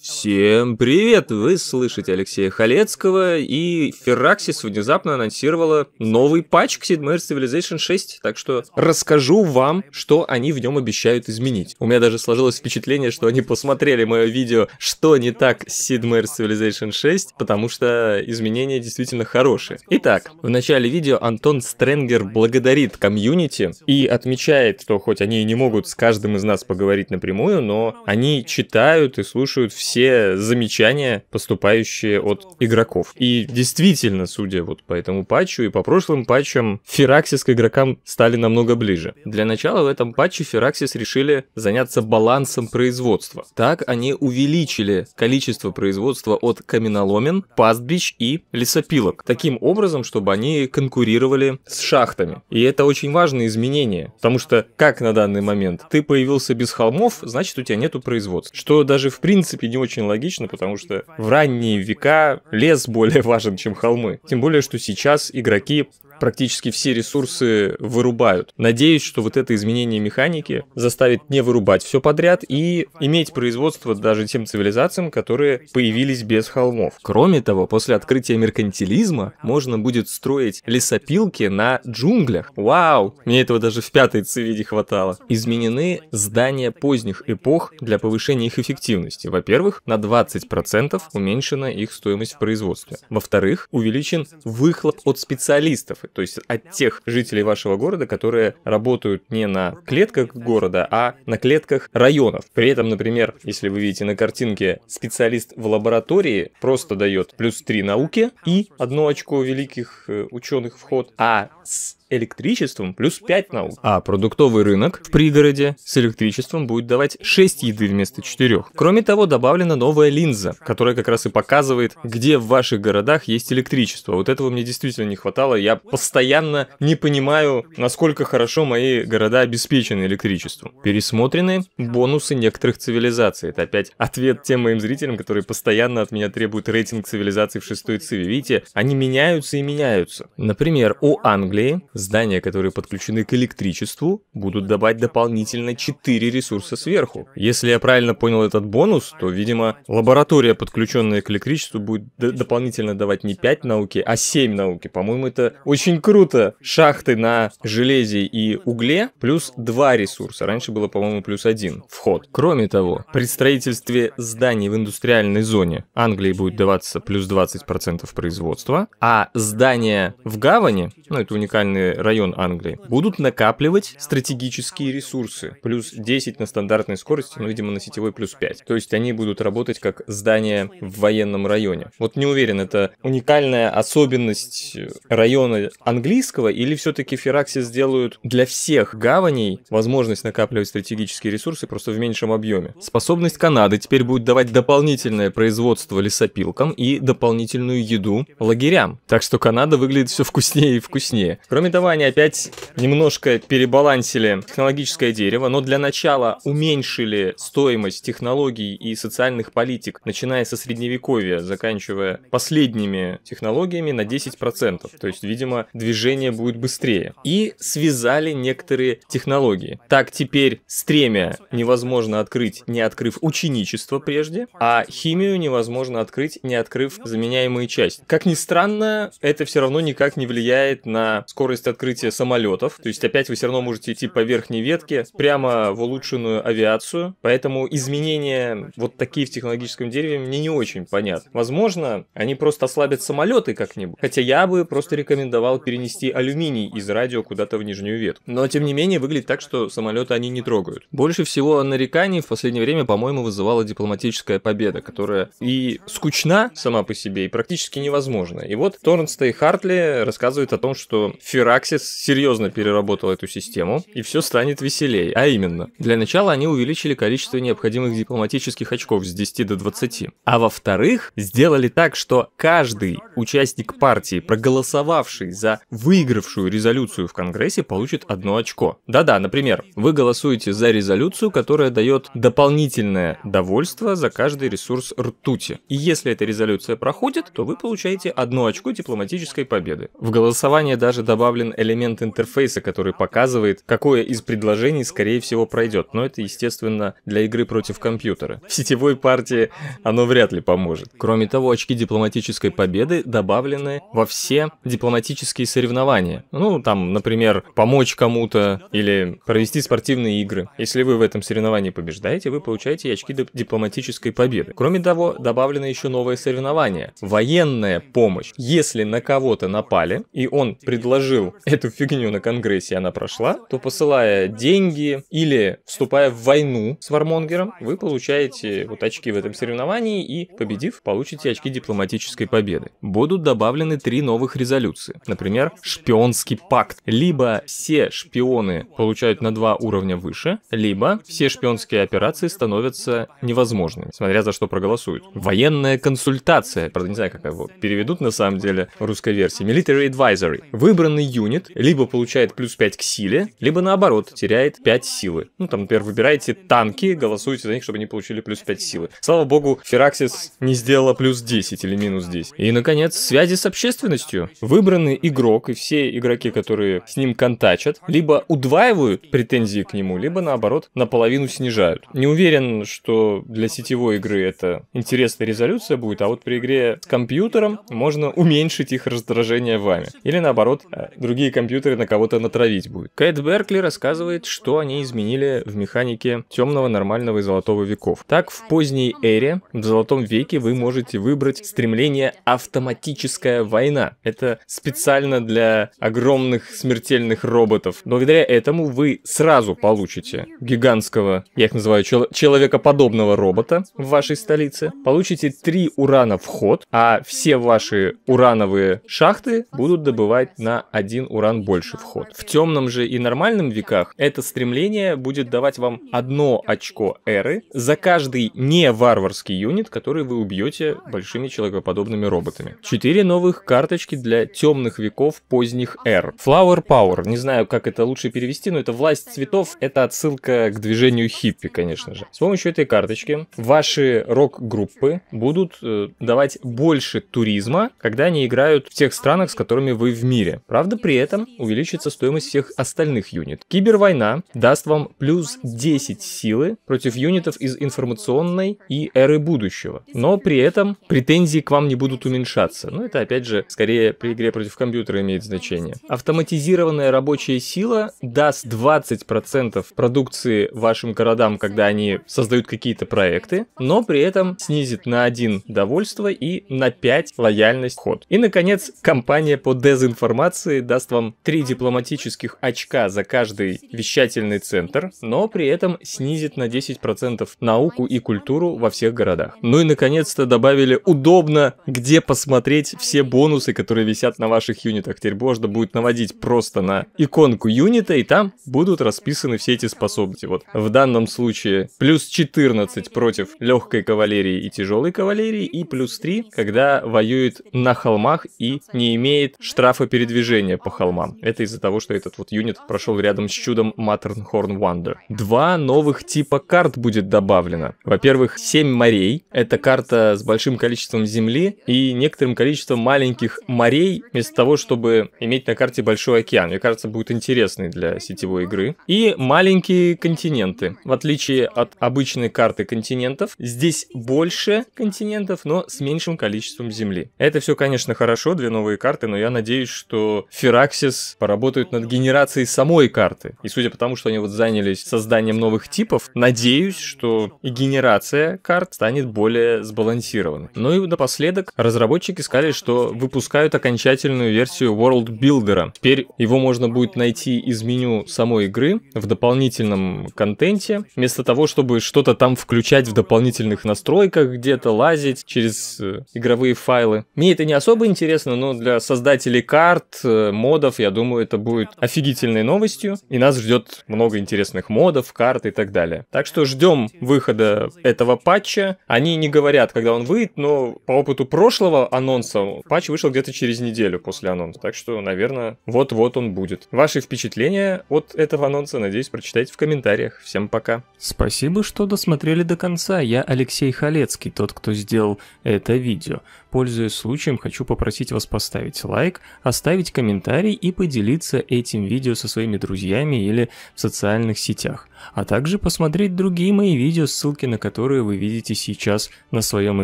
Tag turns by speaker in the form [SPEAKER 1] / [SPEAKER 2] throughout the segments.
[SPEAKER 1] Всем привет! Вы слышите Алексея Халецкого, и Firaxis внезапно анонсировала новый патч к Sid Meier's Civilization 6, так что расскажу вам, что они в нем обещают изменить. У меня даже сложилось впечатление, что они посмотрели мое видео «Что не так с Sid Meier's Civilization 6», потому что изменения действительно хорошие. Итак, в начале видео Антон Стренгер благодарит комьюнити и отмечает, что хоть они и не могут с каждым из нас поговорить напрямую, но они читают и слушают все все замечания, поступающие от игроков. И действительно, судя вот по этому патчу и по прошлым патчам, Фераксис к игрокам стали намного ближе. Для начала в этом патче Фераксис решили заняться балансом производства. Так они увеличили количество производства от каменоломен, пастбищ и лесопилок. Таким образом, чтобы они конкурировали с шахтами. И это очень важное изменение, потому что как на данный момент ты появился без холмов, значит у тебя нету производства. Что даже в принципе не очень логично, потому что в ранние века лес более важен, чем холмы. Тем более, что сейчас игроки практически все ресурсы вырубают. Надеюсь, что вот это изменение механики заставит не вырубать все подряд и иметь производство даже тем цивилизациям, которые появились без холмов. Кроме того, после открытия меркантилизма можно будет строить лесопилки на джунглях. Вау! Мне этого даже в пятой циве хватало. Изменены здания поздних эпох для повышения их эффективности. Во-первых, на 20% уменьшена их стоимость в производстве. Во-вторых, увеличен выхлоп от специалистов то есть от тех жителей вашего города, которые работают не на клетках города, а на клетках районов. При этом, например, если вы видите на картинке, специалист в лаборатории просто дает плюс 3 науки и одно очко великих э, ученых вход, а с электричеством плюс 5 наук. А продуктовый рынок в пригороде с электричеством будет давать 6 еды вместо 4. Кроме того, добавлена новая линза, которая как раз и показывает, где в ваших городах есть электричество. Вот этого мне действительно не хватало. Я постоянно не понимаю, насколько хорошо мои города обеспечены электричеством. Пересмотрены бонусы некоторых цивилизаций. Это опять ответ тем моим зрителям, которые постоянно от меня требуют рейтинг цивилизаций в шестой циве. Видите, они меняются и меняются. Например, у Англии Здания, которые подключены к электричеству, будут давать дополнительно 4 ресурса сверху. Если я правильно понял этот бонус, то, видимо, лаборатория, подключенная к электричеству, будет дополнительно давать не 5 науки, а 7 науки. По-моему, это очень круто. Шахты на железе и угле плюс 2 ресурса. Раньше было, по-моему, плюс 1 вход. Кроме того, при строительстве зданий в индустриальной зоне Англии будет даваться плюс 20% производства, а здания в гавани, ну это уникальные район Англии, будут накапливать стратегические ресурсы. Плюс 10 на стандартной скорости, ну, видимо, на сетевой плюс 5. То есть они будут работать как здание в военном районе. Вот не уверен, это уникальная особенность э, района английского или все-таки Феракси сделают для всех гаваней возможность накапливать стратегические ресурсы просто в меньшем объеме. Способность Канады теперь будет давать дополнительное производство лесопилкам и дополнительную еду лагерям. Так что Канада выглядит все вкуснее и вкуснее. Кроме того, этого опять немножко перебалансили технологическое дерево, но для начала уменьшили стоимость технологий и социальных политик, начиная со средневековья, заканчивая последними технологиями на 10%. То есть, видимо, движение будет быстрее. И связали некоторые технологии. Так теперь стремя невозможно открыть, не открыв ученичество прежде, а химию невозможно открыть, не открыв заменяемые части. Как ни странно, это все равно никак не влияет на скорость открытие самолетов. То есть опять вы все равно можете идти по верхней ветке прямо в улучшенную авиацию. Поэтому изменения вот такие в технологическом дереве мне не очень понятны. Возможно, они просто ослабят самолеты как-нибудь. Хотя я бы просто рекомендовал перенести алюминий из радио куда-то в нижнюю ветку. Но тем не менее выглядит так, что самолеты они не трогают. Больше всего нареканий в последнее время, по-моему, вызывала дипломатическая победа, которая и скучна сама по себе, и практически невозможна. И вот Торнс и Хартли рассказывают о том, что Феррари Firaxis серьезно переработал эту систему, и все станет веселее. А именно, для начала они увеличили количество необходимых дипломатических очков с 10 до 20. А во-вторых, сделали так, что каждый участник партии, проголосовавший за выигравшую резолюцию в Конгрессе, получит одно очко. Да-да, например, вы голосуете за резолюцию, которая дает дополнительное довольство за каждый ресурс ртути. И если эта резолюция проходит, то вы получаете одно очко дипломатической победы. В голосование даже добавили добавлен элемент интерфейса, который показывает, какое из предложений скорее всего пройдет, но это, естественно, для игры против компьютера. В сетевой партии оно вряд ли поможет. Кроме того, очки дипломатической победы добавлены во все дипломатические соревнования. Ну, там, например, помочь кому-то или провести спортивные игры. Если вы в этом соревновании побеждаете, вы получаете очки дипломатической победы. Кроме того, добавлено еще новое соревнование. Военная помощь. Если на кого-то напали, и он предложил эту фигню на Конгрессе она прошла, то посылая деньги или вступая в войну с Вармонгером, вы получаете вот очки в этом соревновании и, победив, получите очки дипломатической победы. Будут добавлены три новых резолюции. Например, шпионский пакт. Либо все шпионы получают на два уровня выше, либо все шпионские операции становятся невозможными, смотря за что проголосуют. Военная консультация. Правда, не знаю, как его переведут на самом деле в русской версии. Military Advisory. Выбранный юнит либо получает плюс 5 к силе, либо наоборот, теряет 5 силы. Ну, там, например, выбираете танки, голосуете за них, чтобы они получили плюс 5 силы. Слава богу, Фераксис не сделала плюс 10 или минус 10. И, наконец, связи с общественностью. Выбранный игрок и все игроки, которые с ним контачат, либо удваивают претензии к нему, либо, наоборот, наполовину снижают. Не уверен, что для сетевой игры это интересная резолюция будет, а вот при игре с компьютером можно уменьшить их раздражение вами. Или, наоборот, э, другие компьютеры на кого-то натравить будет. Кэт Беркли рассказывает, что они изменили в механике темного, нормального и золотого веков. Так, в поздней эре, в золотом веке, вы можете выбрать стремление автоматическая война. Это специально для огромных смертельных роботов. Благодаря этому вы сразу получите гигантского, я их называю, чел человекоподобного робота в вашей столице. Получите три урана в ход, а все ваши урановые шахты будут добывать на один один уран больше вход. В темном же и нормальном веках это стремление будет давать вам одно очко эры за каждый не варварский юнит, который вы убьете большими человекоподобными роботами. Четыре новых карточки для темных веков поздних эр. Flower Power, не знаю, как это лучше перевести, но это власть цветов, это отсылка к движению хиппи, конечно же. С помощью этой карточки ваши рок-группы будут э, давать больше туризма, когда они играют в тех странах, с которыми вы в мире. Правда, при при этом увеличится стоимость всех остальных юнит. Кибервойна даст вам плюс 10 силы против юнитов из информационной и эры будущего, но при этом претензии к вам не будут уменьшаться. Но ну, это опять же скорее при игре против компьютера имеет значение. Автоматизированная рабочая сила даст 20% продукции вашим городам, когда они создают какие-то проекты, но при этом снизит на 1 довольство и на 5 лояльность ход. И, наконец, компания по дезинформации даст вам 3 дипломатических очка за каждый вещательный центр, но при этом снизит на 10% науку и культуру во всех городах. Ну и наконец-то добавили удобно, где посмотреть все бонусы, которые висят на ваших юнитах. Теперь можно будет наводить просто на иконку юнита, и там будут расписаны все эти способности. Вот в данном случае плюс 14 против легкой кавалерии и тяжелой кавалерии, и плюс 3, когда воюет на холмах и не имеет штрафа передвижения по холмам. Это из-за того, что этот вот юнит прошел рядом с чудом Маттернхорн Wonder. Два новых типа карт будет добавлено. Во-первых, семь морей. Это карта с большим количеством земли и некоторым количеством маленьких морей, вместо того, чтобы иметь на карте большой океан. Мне кажется, будет интересный для сетевой игры. И маленькие континенты. В отличие от обычной карты континентов, здесь больше континентов, но с меньшим количеством земли. Это все, конечно, хорошо, две новые карты, но я надеюсь, что Фер Firaxis поработают над генерацией самой карты. И судя по тому, что они вот занялись созданием новых типов, надеюсь, что и генерация карт станет более сбалансированной. Ну и напоследок, разработчики сказали, что выпускают окончательную версию World Builder. Теперь его можно будет найти из меню самой игры в дополнительном контенте, вместо того, чтобы что-то там включать в дополнительных настройках, где-то лазить через э, игровые файлы. Мне это не особо интересно, но для создателей карт, э, модов, я думаю, это будет офигительной новостью, и нас ждет много интересных модов, карт и так далее. Так что ждем выхода этого патча. Они не говорят, когда он выйдет, но по опыту прошлого анонса патч вышел где-то через неделю после анонса, так что, наверное, вот-вот он будет. Ваши впечатления от этого анонса, надеюсь, прочитайте в комментариях. Всем пока. Спасибо, что досмотрели до конца. Я Алексей Халецкий, тот, кто сделал это видео. Пользуясь случаем, хочу попросить вас поставить лайк, оставить комментарий и поделиться этим видео со своими друзьями или в социальных сетях, а также посмотреть другие мои видео, ссылки на которые вы видите сейчас на своем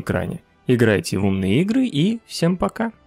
[SPEAKER 1] экране. Играйте в умные игры и всем пока!